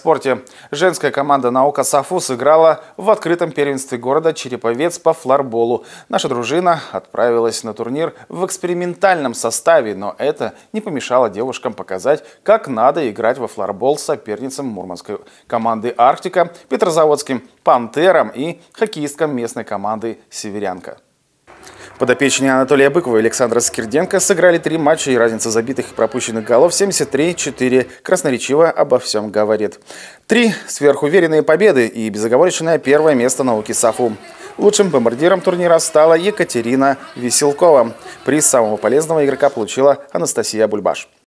спорте. Женская команда «Наука САФУ» сыграла в открытом первенстве города Череповец по флорболу. Наша дружина отправилась на турнир в экспериментальном составе, но это не помешало девушкам показать, как надо играть во флорбол с соперницам мурманской команды «Арктика», петрозаводским «Пантерам» и хоккеисткам местной команды «Северянка». Подопечные Анатолия Быкова и Александра Скирденко сыграли три матча и разница забитых и пропущенных голов 73-4 красноречиво обо всем говорит. Три сверхуверенные победы и безоговорочное первое место науки САФУ. Лучшим бомбардиром турнира стала Екатерина Веселкова. Приз самого полезного игрока получила Анастасия Бульбаш.